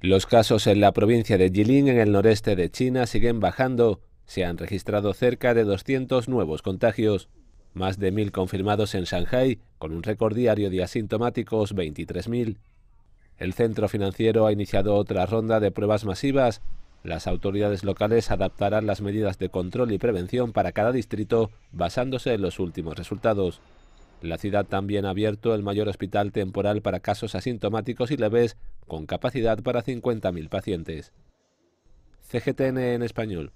Los casos en la provincia de Jilin, en el noreste de China, siguen bajando. Se han registrado cerca de 200 nuevos contagios, más de 1.000 confirmados en Shanghái, con un récord diario de asintomáticos 23.000. El centro financiero ha iniciado otra ronda de pruebas masivas. Las autoridades locales adaptarán las medidas de control y prevención para cada distrito basándose en los últimos resultados. La ciudad también ha abierto el mayor hospital temporal para casos asintomáticos y leves, con capacidad para 50.000 pacientes. CGTN en español.